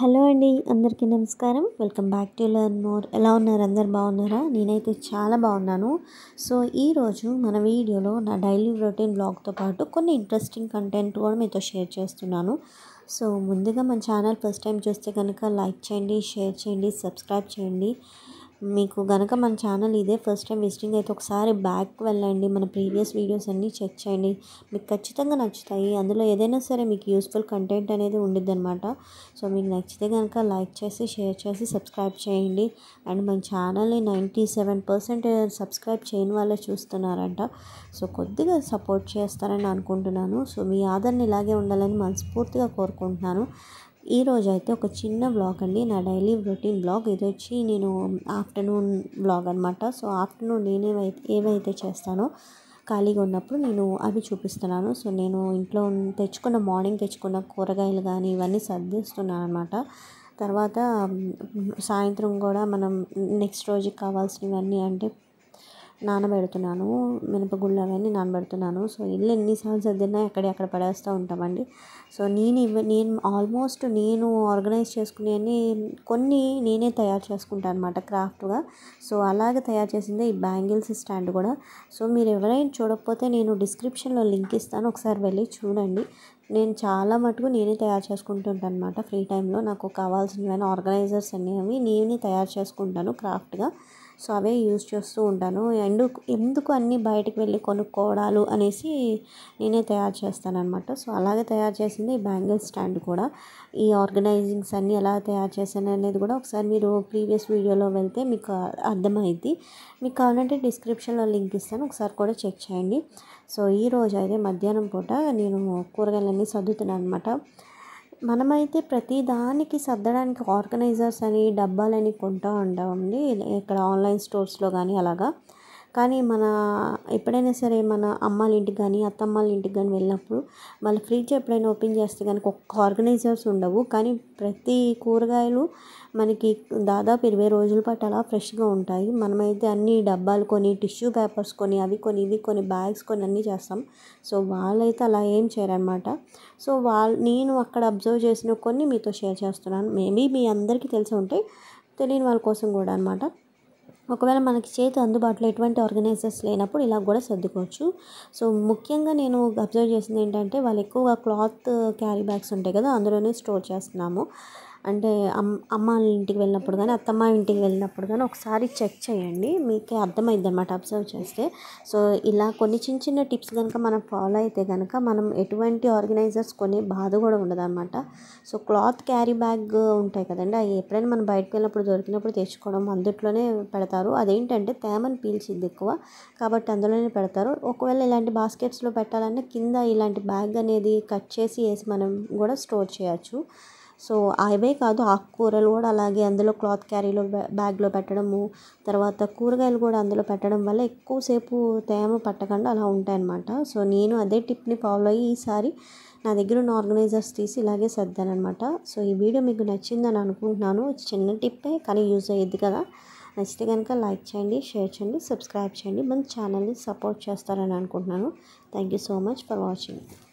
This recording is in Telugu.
హలో అండి అందరికీ నమస్కారం welcome back to learn more ఎలా ఉన్నారు అందరు బాగున్నారా నేనైతే చాలా బాగున్నాను సో ఈరోజు మన వీడియోలో నా డైలీ రొటీన్ బ్లాగ్తో పాటు కొన్ని ఇంట్రెస్టింగ్ కంటెంట్ కూడా మీతో షేర్ చేస్తున్నాను సో ముందుగా మన ఛానల్ ఫస్ట్ టైం చూస్తే కనుక లైక్ చేయండి షేర్ చేయండి సబ్స్క్రైబ్ చేయండి మీకు కనుక మన ఛానల్ ఇదే ఫస్ట్ టైం విజిటింగ్ అయితే ఒకసారి బ్యాక్ వెళ్ళండి మన ప్రీవియస్ వీడియోస్ అన్నీ చెక్ చేయండి మీకు ఖచ్చితంగా నచ్చుతాయి అందులో ఏదైనా సరే మీకు యూస్ఫుల్ కంటెంట్ అనేది ఉండిద్ది అనమాట సో మీకు నచ్చితే కనుక లైక్ చేసి షేర్ చేసి సబ్స్క్రైబ్ చేయండి అండ్ మన ఛానల్ని నైంటీ సెవెన్ పర్సెంట్ సబ్స్క్రైబ్ చేయని వాళ్ళే చూస్తున్నారంట సో కొద్దిగా సపోర్ట్ చేస్తారని అనుకుంటున్నాను సో మీ ఆదరణ ఇలాగే ఉండాలని మనస్ఫూర్తిగా కోరుకుంటున్నాను ఈరోజు అయితే ఒక చిన్న బ్లాగ్ అండి నా డైలీ రొటీన్ బ్లాగ్ ఇది వచ్చి నేను ఆఫ్టర్నూన్ బ్లాగ్ అనమాట సో ఆఫ్టర్నూన్ నేనే ఏవైతే చేస్తానో ఖాళీగా ఉన్నప్పుడు నేను అవి చూపిస్తున్నాను సో నేను ఇంట్లో తెచ్చుకున్న మార్నింగ్ తెచ్చుకున్న కూరగాయలు కానీ ఇవన్నీ సర్దిస్తున్నాను అనమాట తర్వాత సాయంత్రం కూడా మనం నెక్స్ట్ రోజుకి కావాల్సినవన్నీ అంటే నానబెడుతున్నాను మినపగుళ్ళు అవన్నీ నానబెడుతున్నాను సో ఇల్లు ఎన్నిసార్లు సర్దినా ఎక్కడివి అక్కడ పడేస్తూ ఉంటామండి సో నేను ఇవి నేను ఆల్మోస్ట్ నేను ఆర్గనైజ్ చేసుకునేవి కొన్ని నేనే తయారు చేసుకుంటాను అనమాట క్రాఫ్ట్గా సో అలాగే తయారు చేసిందే ఈ బ్యాంగిల్స్ స్టాండ్ కూడా సో మీరు ఎవరైనా చూడకపోతే నేను డిస్క్రిప్షన్లో లింక్ ఇస్తాను ఒకసారి వెళ్ళి చూడండి నేను చాలా మటుకు నేనే తయారు చేసుకుంటుంటాను అనమాట ఫ్రీ టైంలో నాకు కావాల్సినవైన ఆర్గనైజర్స్ అనేవి నేనే తయారు చేసుకుంటాను క్రాఫ్ట్గా సో అవే యూజ్ చేస్తూ ఉంటాను ఎందుకు ఎందుకు అన్నీ బయటకు వెళ్ళి కొనుక్కోవడాలు అనేసి నేనే తయారు చేస్తానమాట సో అలాగే తయారు చేసింది ఈ బ్యాంగిల్ స్టాండ్ కూడా ఈ ఆర్గనైజింగ్స్ అన్నీ ఎలా తయారు చేశాను అనేది కూడా ఒకసారి మీరు ప్రీవియస్ వీడియోలో వెళ్తే మీకు అర్థమైంది మీకు కావాలంటే డిస్క్రిప్షన్లో లింక్ ఇస్తాను ఒకసారి కూడా చెక్ చేయండి సో ఈరోజు అయితే మధ్యాహ్నం పూట నేను కూరగాయలన్నీ సర్దుతున్నాను అనమాట మనమైతే ప్రతి దానికి సర్దడానికి ఆర్గనైజర్స్ అని డబ్బాలని కొంటూ ఉంటామండి ఇక్కడ ఆన్లైన్ స్టోర్స్లో కానీ అలాగా కానీ మన ఎప్పుడైనా సరే మన అమ్మాళ్ళ ఇంటికి కానీ అత్తమ్మాళ్ళ ఇంటికి కానీ వెళ్ళినప్పుడు వాళ్ళ ఫ్రిడ్జ్ ఎప్పుడైనా ఓపెన్ చేస్తే కనుక ఒక్క ఆర్గనైజర్స్ ఉండవు కానీ ప్రతి కూరగాయలు మనకి దాదాపు ఇరవై రోజుల పాటు అలా ఫ్రెష్గా ఉంటాయి మనమైతే అన్ని డబ్బాలు కొని టిష్యూ పేపర్స్ కొని అవి కొని ఇవి కొని బ్యాగ్స్ కొని అన్నీ చేస్తాం సో వాళ్ళైతే అలా ఏం చేయరనమాట సో వాళ్ళ నేను అక్కడ అబ్జర్వ్ చేసిన కొన్ని మీతో షేర్ చేస్తున్నాను మేబీ మీ అందరికీ తెలిసి ఉంటాయి తెలియని వాళ్ళ కోసం కూడా అనమాట ఒకవేళ మనకి చేతి అందుబాటులో ఎటువంటి ఆర్గనైజర్స్ లేనప్పుడు ఇలా కూడా సర్దుకోవచ్చు సో ముఖ్యంగా నేను అబ్జర్వ్ చేసింది ఏంటంటే వాళ్ళు ఎక్కువగా క్లాత్ క్యారీ బ్యాగ్స్ ఉంటాయి కదా అందులోనే స్టోర్ చేస్తున్నాము అంటే అమ్ అమ్మ వాళ్ళ ఇంటికి వెళ్ళినప్పుడు కానీ అత్తమ్మ ఇంటికి వెళ్ళినప్పుడు కానీ ఒకసారి చెక్ చేయండి మీకే అర్థమైంది అనమాట అబ్జర్వ్ చేస్తే సో ఇలా కొన్ని చిన్న చిన్న టిప్స్ కనుక మనం ఫాలో అయితే కనుక మనం ఎటువంటి ఆర్గనైజర్స్ కొనే బాధ కూడా అనమాట సో క్లాత్ క్యారీ బ్యాగ్ ఉంటాయి కదండి అవి ఎప్పుడైనా మనం బయటకు వెళ్ళినప్పుడు దొరికినప్పుడు తెచ్చుకోవడం అందుట్లోనే పెడతారు అదేంటంటే తేమను పీల్చింది ఎక్కువ కాబట్టి అందులోనే పెడతారు ఒకవేళ ఇలాంటి బాస్కెట్స్లో పెట్టాలన్నా కింద ఇలాంటి బ్యాగ్ అనేది కట్ చేసి వేసి మనం కూడా స్టోర్ చేయొచ్చు సో అవే కాదు ఆకుకూరలు కూడా అలాగే అందులో క్లాత్ క్యారీలో బ్యాగ్లో పెట్టడము తర్వాత కూరగాయలు కూడా అందులో పెట్టడం వల్ల ఎక్కువసేపు తేమ పట్టకుండా అలా ఉంటాయన్నమాట సో నేను అదే టిప్ని ఫాలో అయ్యి ఈసారి నా దగ్గర ఉన్న ఆర్గనైజర్స్ తీసి ఇలాగే సర్దాననమాట సో ఈ వీడియో మీకు నచ్చిందని అనుకుంటున్నాను చిన్న టిప్పే కానీ యూజ్ అయ్యేది కదా నచ్చితే కనుక లైక్ చేయండి షేర్ చేయండి సబ్స్క్రైబ్ చేయండి మన ఛానల్ని సపోర్ట్ చేస్తారని అనుకుంటున్నాను thank you so much for watching